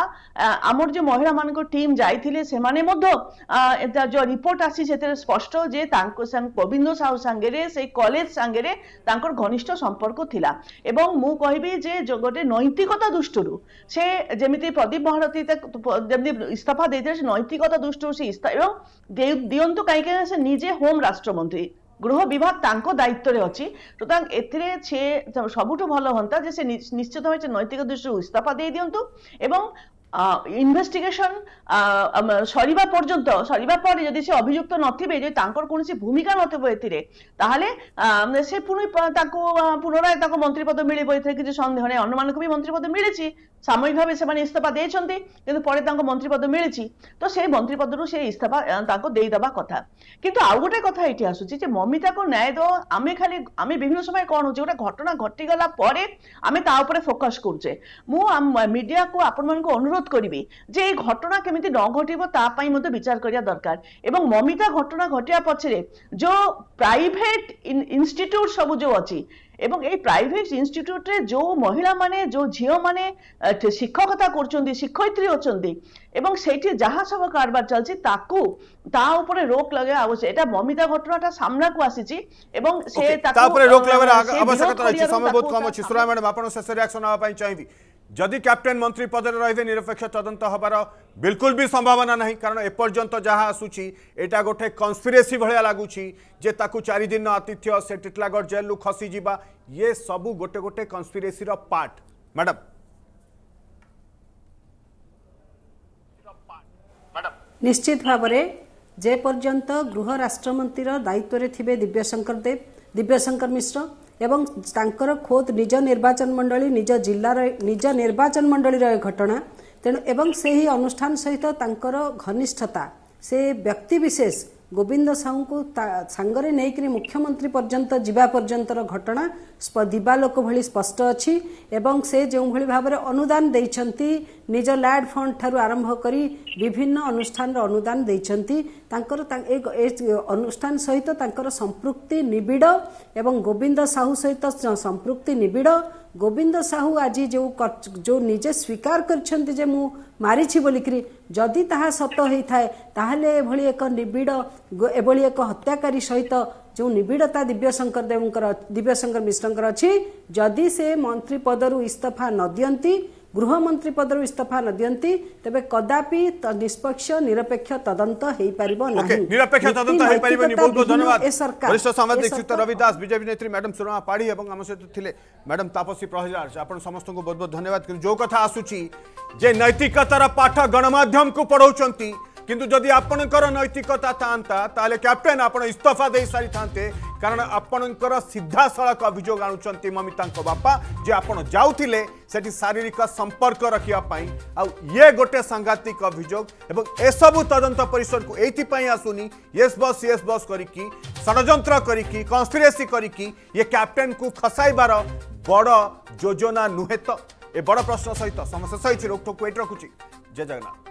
ଆମର ଯେଉଁ ମହିଳାମାନଙ୍କ ଟିମ୍ ଯାଇଥିଲେ ସେମାନେ ମଧ୍ୟ ଯେଉଁ ରିପୋର୍ଟ ଆସି ସେଥିରେ ସ୍ପଷ୍ଟ ସ୍ପଷ୍ଟ ଯେ ତାଙ୍କ ଗୋବିନ୍ଦ ସାହୁ ସାଙ୍ଗରେ ସେଇ କଲେଜ ସାଙ୍ଗରେ ତାଙ୍କର ଘନିଷ୍ଠ ସମ୍ପର୍କ ଥିଲା ଏବଂ ମୁଁ କହିବି ଯେ ଗୋଟେ ନୈତିକତା ଦୃଷ୍ଟିରୁ ସେ ଯେମିତି ପ୍ରଦୀପ ମହାରଥୀ ଯେମିତି ଇସ୍ତଫା ଦେଇଥିଲେ ସେ ନୈତିକତା ଦୃଷ୍ଟିରୁ ସେ ଇସ୍ତଫା ଏବଂ ଦିଅନ୍ତୁ କାହିଁକି ସେ ନିଜେ ହୋମ୍ ରାଷ୍ଟ୍ରମନ୍ତ୍ରୀ ଗୃହ ବିଭାଗ ତାଙ୍କ ଦାୟିତ୍ୱରେ ଅଛି ସୁତରାଂ ଏଥିରେ ସେ ସବୁଠୁ ଭଲ ହୁଅନ୍ତା ଯେ ସେ ନିଶ୍ଚିତ ଭାବେ ନୈତିକ ଦୃଷ୍ଟିରୁ ଇସ୍ତଫା ଦେଇଦିଅନ୍ତୁ ଏବଂ ইনভেস্টিগেশন সরিবা পর্যন্ত সরিবা পরে যদি সে অভিযুক্ত নথিবে যদি তাঙ্কর কোনসি ভূমিকা নথিব এতে তাহলে সে পুনি তাকু পুনরায় তাকে মন্ত্রী পদ মিলিব এথিরে কিছু সন্দেহ নেই অন্যমানকু বি মন্ত্রী পদ মিলিছি সাময়িক ভাবে সেমানে ইস্তফা দিয়েছেন কিন্তু পরে তাঙ্ক মন্ত্রী পদ মিলিছি তো সেই মন্ত্রী পদরু সে ইস্তফা তাঙ্ক দিয়ে দেওয়া কথা কিন্তু আউ গোটে কথা এটি আসুচি যে মমিতাকু ন্যায় দেও আমি খালি আমি বিভিন্ন সময় কোন হচ্ছে গোটা ঘটনা ঘটি গলা পরে আমি তা উপরে ফোকস করছে মু মিডিয়া আপনার অনুরোধ প্রতিরোধ করবে যে এই ঘটনা কেমিতি ন ঘটিব তা পাই মধ্যে বিচার করা দরকার এবং মমিতা ঘটনা ঘটিয়া পছরে যে প্রাইভেট ইনস্টিট্যুট সবু যে অছি এবং এই প্রাইভেট ইনস্টিটিউটে যে মহিলা মানে যে ঝিও মানে শিক্ষকতা করছেন শিক্ষয়িত্রী অনেক এবং সেইটি যাহা সব কারবার চলছে তাকু তা উপরে রোক লাগে আবশ্যক এটা মমিতা ঘটনাটা সামনা সামনাকু আসিছি এবং সে তা উপরে রোক লাগার আবশ্যকতা আছে সময় বহুত কম আছে সুরা ম্যাডাম আপনার শেষ রিয়াকশন হওয়া পাই চাইবি যদি ক্যাপ্টেন মন্ত্রী পদে রহবে নিরপেক্ষ তদন্ত হবার বিলকুল বি সম্ভাবনা না কারণ এপর্যন্ত যা আসুচি এটা গোটে কনস্পিরেসি ভাগ লাগুছি যে তাকে চারিদিন আতিথ্য সে টিটলাগড় জেলু খসি যা ইয়ে সবু গোটে গোটে কনস্পিরেসির পার্ট ম্যাডাম নিশ্চিত ভাবে যে পর্যন্ত গৃহ রাষ্ট্রমন্ত্রীর দায়িত্বরে থিবে দিব্যশঙ্কর দেব দিব্যশঙ্কর মিশ্র ଏବଂ ତାଙ୍କର ଖୋଦ୍ ନିଜ ନିର୍ବାଚନ ମଣ୍ଡଳୀ ନିଜ ଜିଲ୍ଲାର ନିଜ ନିର୍ବାଚନ ମଣ୍ଡଳୀର ଘଟଣା ତେଣୁ ଏବଂ ସେହି ଅନୁଷ୍ଠାନ ସହିତ ତାଙ୍କର ଘନିଷ୍ଠତା ସେ ବ୍ୟକ୍ତିବିଶେଷ ଗୋବିନ୍ଦ ସାହୁଙ୍କୁ ତା ସାଙ୍ଗରେ ନେଇକରି ମୁଖ୍ୟମନ୍ତ୍ରୀ ପର୍ଯ୍ୟନ୍ତ ଯିବା ପର୍ଯ୍ୟନ୍ତର ଘଟଣା ଦିବାଲୋକ ଭଳି ସ୍ପଷ୍ଟ ଅଛି ଏବଂ ସେ ଯେଉଁଭଳି ଭାବରେ ଅନୁଦାନ ଦେଇଛନ୍ତି ନିଜ ଲ୍ୟାଡ୍ ଫଣ୍ଡ ଠାରୁ ଆରମ୍ଭ କରି ବିଭିନ୍ନ ଅନୁଷ୍ଠାନର ଅନୁଦାନ ଦେଇଛନ୍ତି ତାଙ୍କର ଏ ଅନୁଷ୍ଠାନ ସହିତ ତାଙ୍କର ସମ୍ପୃକ୍ତି ନିବିଡ଼ ଏବଂ ଗୋବିନ୍ଦ ସାହୁ ସହିତ ସମ୍ପୃକ୍ତି ନିବିଡ଼ ଗୋବିନ୍ଦ ସାହୁ ଆଜି ଯେଉଁ ଯେଉଁ ନିଜେ ସ୍ୱୀକାର କରିଛନ୍ତି ଯେ ମୁଁ ମାରିଛି ବୋଲିକରି ଯଦି ତାହା ସତ ହୋଇଥାଏ ତାହେଲେ ଏଭଳି ଏକ ନିବିଡ଼ ଏଭଳି ଏକ ହତ୍ୟାକାରୀ ସହିତ ଯେଉଁ ନିବିଡ଼ତା ଦିବ୍ୟଶଙ୍କର ଦେବଙ୍କର ଦିବ୍ୟଶଙ୍କର ମିଶ୍ରଙ୍କର ଅଛି ଯଦି ସେ ମନ୍ତ୍ରୀ ପଦରୁ ଇସ୍ତଫା ନ ଦିଅନ୍ତି ଗୃହମନ୍ତ୍ରୀ ପଦରୁ ଇସ୍ତଫା ନ ଦିଅନ୍ତି ତେବେ କଦାପି ନିଷ୍ପକ୍ଷ ନିରପେକ୍ଷ ତଦନ୍ତ ହେଇପାରିବ ନାହିଁ ନିରପେକ୍ଷ ତଦନ୍ତ ହେଇପାରିବନି ବହୁତ ବହୁତ ଧନ୍ୟବାଦ ବରିଷ୍ଠ ସାମ୍ବାଦିକ ଶ୍ରୀଯୁକ୍ତ ରବି ଦାସ ବିଜେପି ନେତ୍ରୀ ମ୍ୟାଡମ୍ ସୁରମା ପାଢ଼ୀ ଏବଂ ଆମ ସହିତ ଥିଲେ ମ୍ୟାଡମ୍ ତାପସୀ ପ୍ରହଜାର ଆପଣ ସମସ୍ତଙ୍କୁ ବହୁତ ବହୁତ ଧନ୍ୟବାଦ କିନ୍ତୁ ଯେଉଁ କଥା ଆସୁଛି ଯେ ନୈତିକତାର ପାଠ ଗଣମାଧ୍ୟମକୁ ପଢ଼ାଉଛନ୍ତି কিন্তু যদি আপনার নৈতিকতা থাকা তাহলে ক্যাপ্টেন আপনার ইস্তফা দিয়ে সারি থাকে কারণ আপনার সিধা সড়ক অভিযোগ আনুচার মমিতা বাপা যে আপনার যাওলে সেটি শারীরিক সম্পর্ক রাখা আয়ে গোটে সাংঘাতিক অভিযোগ এবং এসব তদন্ত পরিষদকে এইপাই আসুনি এস বস ইয়েস বস করি ষড়যন্ত্র করি কনস্পিরেসি করি ইয়ে ক্যাপ্টেন কু খসাইবার বড় যোজনা নুহে তো এ বড় প্রশ্ন সহ সমস্যা সহিত রোকঠোক এটি রাখুছি জয় জগন্নাথ